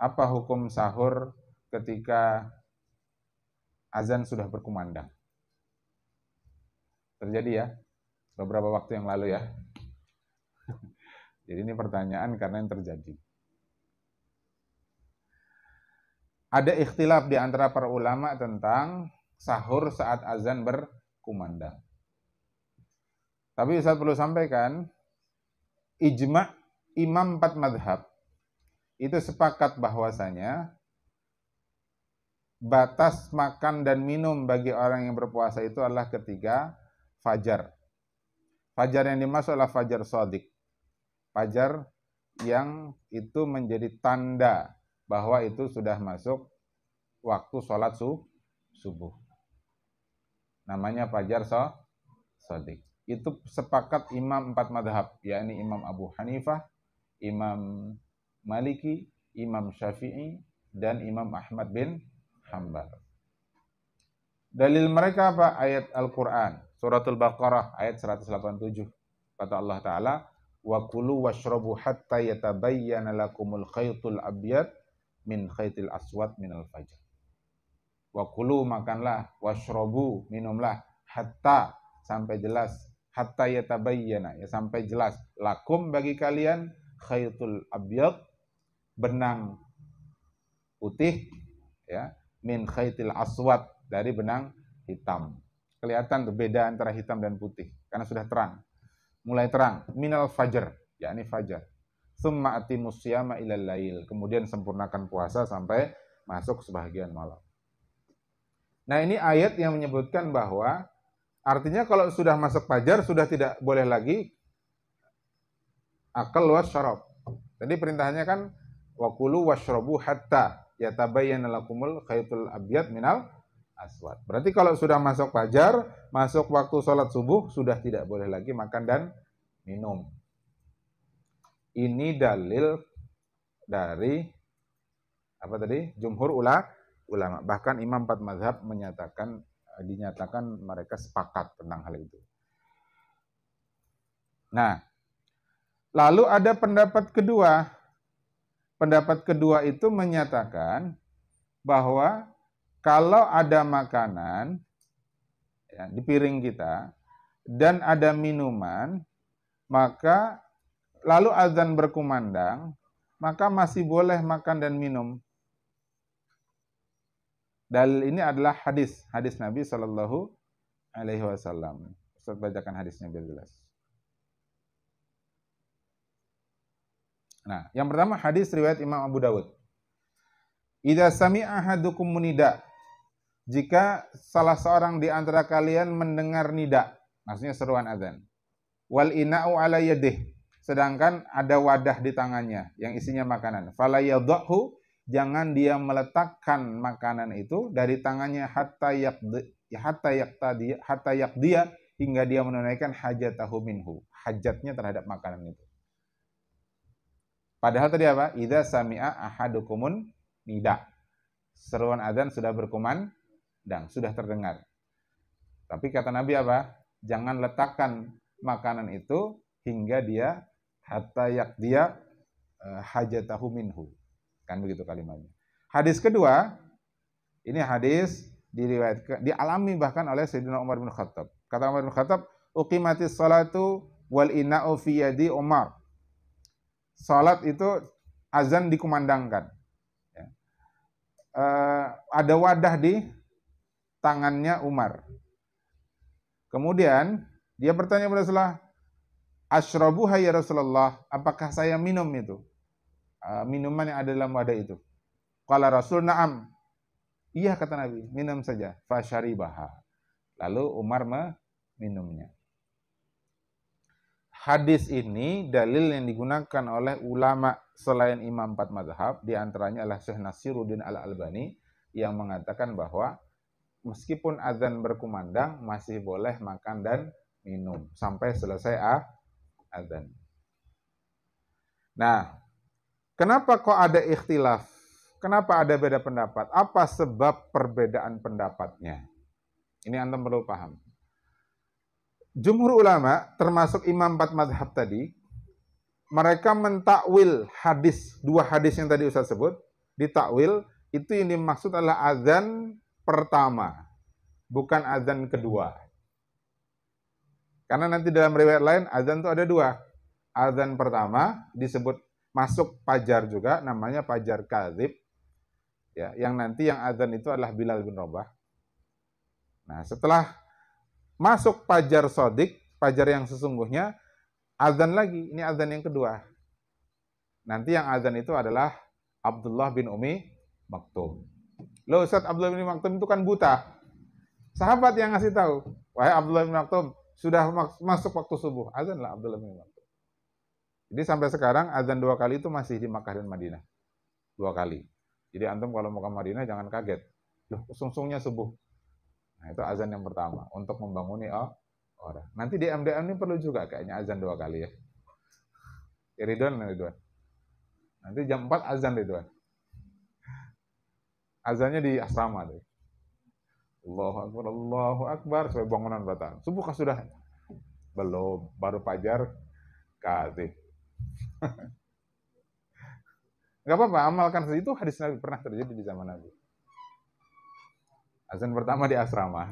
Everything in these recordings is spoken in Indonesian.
apa hukum sahur ketika azan sudah berkumandang? Terjadi ya, beberapa waktu yang lalu ya. Jadi ini pertanyaan karena yang terjadi. Ada ikhtilaf di antara para ulama tentang sahur saat azan berkumandang. Tapi saya perlu sampaikan, ijma' imam empat madhab itu sepakat bahwasanya batas makan dan minum bagi orang yang berpuasa itu adalah ketiga fajar. Fajar yang dimaksud adalah fajar sodik. Fajar yang itu menjadi tanda bahwa itu sudah masuk waktu sholat su, subuh. Namanya fajar so, sodik. Itu sepakat imam empat madhab, yakni Imam Abu Hanifah, Imam Maliki, Imam Syafi'i, dan Imam Ahmad bin Hambal. Dalil mereka apa? Ayat Al-Quran, Suratul Baqarah, ayat 187. Kata Allah Ta'ala, wa kulu washrabu hatta yatabayyana lakumul khaytul abiyat min khaytil aswat min al fajr. Wa kulu makanlah, washrabu minumlah, hatta sampai jelas, hatta yatabayyana ya sampai jelas lakum bagi kalian khaytul abyad benang putih ya min khaitil aswad dari benang hitam. Kelihatan tuh antara hitam dan putih karena sudah terang. Mulai terang minal fajar yakni fajar. Summa atimus ilal lail. Kemudian sempurnakan puasa sampai masuk sebagian malam. Nah, ini ayat yang menyebutkan bahwa artinya kalau sudah masuk fajar sudah tidak boleh lagi akal was syarab. jadi perintahnya kan wa kulu washrabu hatta yatabayyana lakumul khaytul abyad minal aswad. Berarti kalau sudah masuk fajar, masuk waktu sholat subuh, sudah tidak boleh lagi makan dan minum. Ini dalil dari apa tadi? Jumhur ula, ulama. Bahkan Imam Empat Mazhab menyatakan eh, dinyatakan mereka sepakat tentang hal itu. Nah, lalu ada pendapat kedua pendapat kedua itu menyatakan bahwa kalau ada makanan ya, di piring kita dan ada minuman, maka lalu azan berkumandang, maka masih boleh makan dan minum. Dalil ini adalah hadis, hadis Nabi Shallallahu Alaihi Wasallam. Saya bacakan hadisnya biar jelas. Nah, yang pertama hadis riwayat Imam Abu Dawud. Idza sami'a ahadukum munida. Jika salah seorang di antara kalian mendengar nida, maksudnya seruan azan. Wal ina'u ala yadih. Sedangkan ada wadah di tangannya yang isinya makanan. Fala jangan dia meletakkan makanan itu dari tangannya hatta yakdi, hatta yaktadi hatta yakdia hingga dia menunaikan tahu minhu hajatnya terhadap makanan itu Padahal tadi apa? ida sami'a ahadukumun nida. Seruan adzan sudah berkuman dan sudah terdengar. Tapi kata Nabi apa? Jangan letakkan makanan itu hingga dia hatta yak dia hajatahuminhu e, hajatahu minhu. Kan begitu kalimatnya. Hadis kedua, ini hadis diriwayatkan dialami bahkan oleh Sayyidina Umar bin Khattab. Kata Umar bin Khattab, "Uqimatis salatu wal ina'u fi yadi Umar." sholat itu azan dikumandangkan. Ya. E, ada wadah di tangannya Umar. Kemudian dia bertanya kepada Rasulullah, Ashrabu ya Rasulullah, apakah saya minum itu? E, minuman yang ada dalam wadah itu. Kala Rasul na'am. Iya kata Nabi, minum saja. Fasyaribaha. Lalu Umar minumnya hadis ini dalil yang digunakan oleh ulama selain imam empat mazhab diantaranya adalah Syekh Nasiruddin Al Albani yang mengatakan bahwa meskipun azan berkumandang masih boleh makan dan minum sampai selesai ah, azan. Nah, kenapa kok ada ikhtilaf? Kenapa ada beda pendapat? Apa sebab perbedaan pendapatnya? Ini Anda perlu paham jumhur ulama termasuk imam empat madhab tadi mereka mentakwil hadis dua hadis yang tadi Ustaz sebut ditakwil itu yang dimaksud adalah azan pertama bukan azan kedua karena nanti dalam riwayat lain azan itu ada dua azan pertama disebut masuk pajar juga namanya pajar kazib, ya yang nanti yang azan itu adalah Bilal bin Rabah nah setelah masuk pajar sodik, pajar yang sesungguhnya, azan lagi. Ini azan yang kedua. Nanti yang azan itu adalah Abdullah bin Umi Maktum. Lo Ustaz Abdullah bin Maktum itu kan buta. Sahabat yang ngasih tahu, wahai Abdullah bin Maktum, sudah masuk waktu subuh. Azanlah Abdullah bin Maktum. Jadi sampai sekarang azan dua kali itu masih di Makkah dan Madinah. Dua kali. Jadi antum kalau mau ke Madinah jangan kaget. Loh, sungsungnya subuh. Nah, itu azan yang pertama untuk membanguni oh, orang. Nanti di MDM ini perlu juga kayaknya azan dua kali ya. Ridwan, Ridwan. Nanti jam 4 azan Ridwan. Azannya di asrama deh. Allahu Akbar, Allahu Akbar. Sampai bangunan batal. Subuh kah sudah? Belum. Baru pajar kasih. Gak apa-apa, amalkan Itu hadis Nabi pernah terjadi di zaman Nabi. Azan pertama di asrama.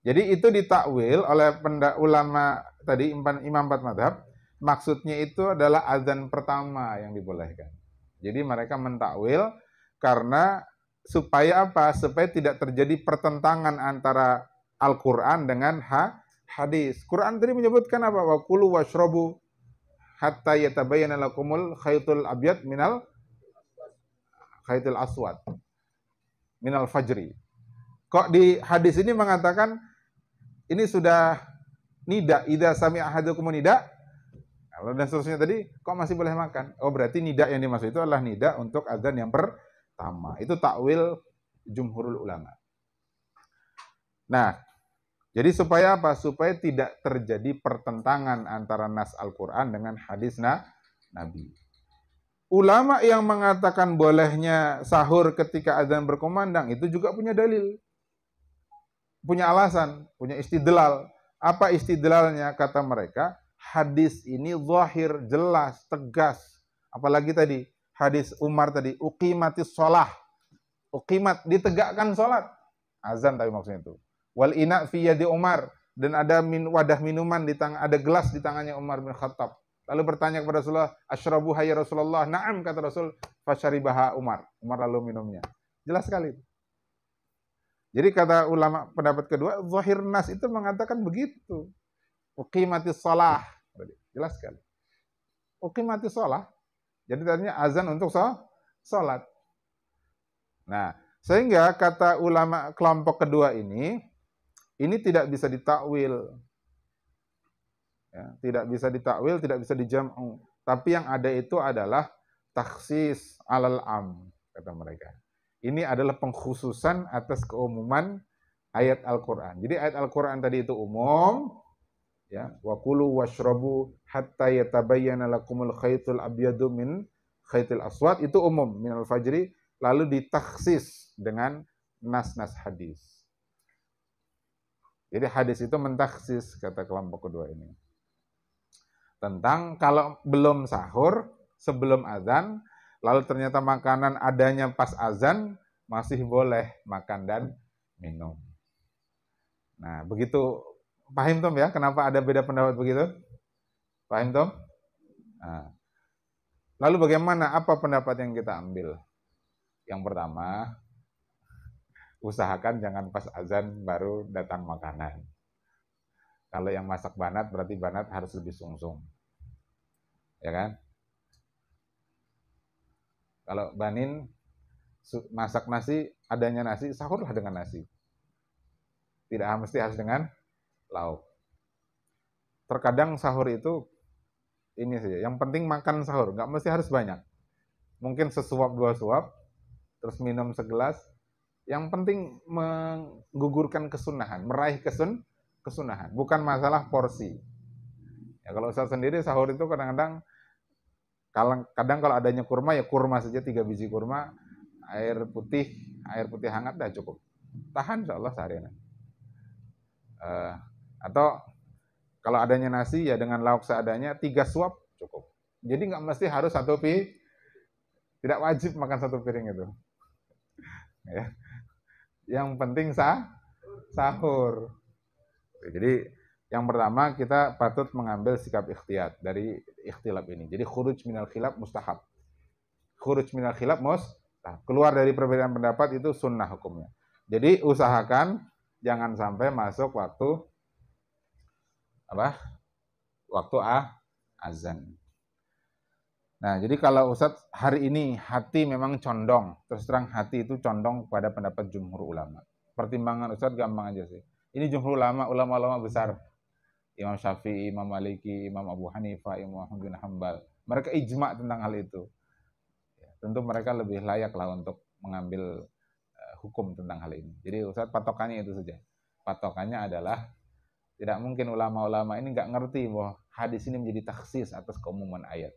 Jadi itu ditakwil oleh pendak ulama tadi imam empat madhab, maksudnya itu adalah azan pertama yang dibolehkan. Jadi mereka mentakwil karena supaya apa? Supaya tidak terjadi pertentangan antara Al-Quran dengan ha hadis. Quran tadi menyebutkan apa? Wa kulu washrobu hatta yatabayana lakumul khaytul abyad minal Khaitul Aswad minal fajri. Kok di hadis ini mengatakan ini sudah nida ida sami ahadukum nida kalau dan seterusnya tadi kok masih boleh makan? Oh berarti nida yang dimaksud itu adalah nida untuk azan yang pertama. Itu takwil jumhurul ulama. Nah, jadi supaya apa? Supaya tidak terjadi pertentangan antara nas Al-Qur'an dengan hadis na Nabi ulama yang mengatakan bolehnya sahur ketika azan berkumandang itu juga punya dalil. Punya alasan, punya istidlal. Apa istidlalnya kata mereka? Hadis ini zahir, jelas, tegas. Apalagi tadi hadis Umar tadi, uqimati sholah. Uqimat, ditegakkan sholat. Azan tapi maksudnya itu. Wal ina fi yadi Umar. Dan ada min, wadah minuman, di tang, ada gelas di tangannya Umar bin Khattab. Lalu bertanya kepada Rasulullah, "Asyrabu hayya Rasulullah?" "Na'am," kata Rasul. Fasyaribaha Umar. Umar lalu minumnya. Jelas sekali. Jadi kata ulama pendapat kedua, zahir nas itu mengatakan begitu. Uqimati salah. Jelas sekali. Uqimati salah. Jadi tadinya azan untuk salat. Nah, sehingga kata ulama kelompok kedua ini, ini tidak bisa ditakwil ya, tidak bisa ditakwil, tidak bisa dijam'u. Tapi yang ada itu adalah taksis alal am kata mereka. Ini adalah pengkhususan atas keumuman ayat Al-Qur'an. Jadi ayat Al-Qur'an tadi itu umum ya, wa kulu washrabu hatta yatabayyana lakumul khaitul abyadu min khaitil aswad itu umum al fajri lalu ditaksis dengan nas-nas hadis. Jadi hadis itu mentaksis kata kelompok kedua ini tentang kalau belum sahur sebelum azan lalu ternyata makanan adanya pas azan masih boleh makan dan minum. Nah, begitu paham Tom ya kenapa ada beda pendapat begitu? Paham Tom? Nah. Lalu bagaimana apa pendapat yang kita ambil? Yang pertama, usahakan jangan pas azan baru datang makanan. Kalau yang masak banat berarti banat harus lebih sungsung. Ya kan? Kalau banin masak nasi, adanya nasi, sahurlah dengan nasi. Tidak mesti harus dengan lauk. Terkadang sahur itu ini sih, yang penting makan sahur, nggak mesti harus banyak. Mungkin sesuap dua suap, terus minum segelas. Yang penting menggugurkan kesunahan, meraih kesun, kesunahan, bukan masalah porsi. Ya, kalau saya sendiri sahur itu kadang-kadang kadang, kadang kalau adanya kurma ya kurma saja tiga biji kurma, air putih, air putih hangat dah cukup. Tahan insya Allah seharian. Uh, atau kalau adanya nasi ya dengan lauk seadanya tiga suap cukup. Jadi nggak mesti harus satu piring, tidak wajib makan satu piring itu. ya. Yang penting sah, sahur. Jadi yang pertama kita patut mengambil sikap ikhtiyat dari ikhtilaf ini. Jadi khuruj minal khilaf mustahab. Khuruj minal khilaf mustahab. Keluar dari perbedaan pendapat itu sunnah hukumnya. Jadi usahakan jangan sampai masuk waktu apa? Waktu ah, azan. Nah, jadi kalau Ustadz hari ini hati memang condong, terus terang hati itu condong kepada pendapat jumhur ulama. Pertimbangan Ustadz gampang aja sih ini jumlah ulama, ulama-ulama besar. Imam Syafi'i, Imam Maliki, Imam Abu Hanifah, Imam Ahmad bin Hambal. Mereka ijma tentang hal itu. Ya, tentu mereka lebih layaklah untuk mengambil eh, hukum tentang hal ini. Jadi Ustaz patokannya itu saja. Patokannya adalah tidak mungkin ulama-ulama ini nggak ngerti bahwa hadis ini menjadi taksis atas keumuman ayat.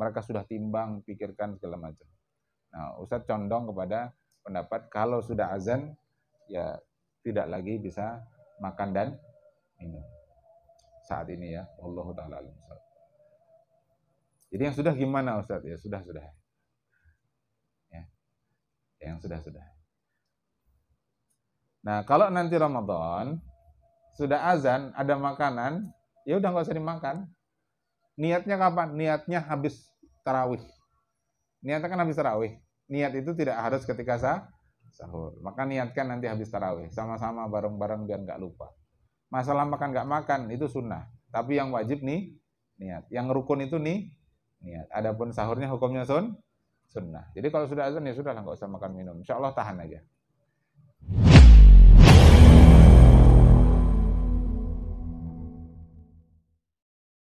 Mereka sudah timbang, pikirkan segala macam. Nah, Ustadz condong kepada pendapat kalau sudah azan ya tidak lagi bisa makan dan minum saat ini ya Allah taala alam jadi yang sudah gimana Ustaz ya sudah sudah ya yang sudah sudah nah kalau nanti Ramadan sudah azan ada makanan ya udah nggak usah dimakan niatnya kapan niatnya habis tarawih niatnya kan habis tarawih niat itu tidak harus ketika sah sahur. Maka niatkan nanti habis tarawih, sama-sama bareng-bareng biar nggak lupa. Masalah makan nggak makan itu sunnah, tapi yang wajib nih niat. Yang rukun itu nih niat. Adapun sahurnya hukumnya sun sunnah. Jadi kalau sudah azan ya sudah lah nggak usah makan minum. Insya Allah tahan aja.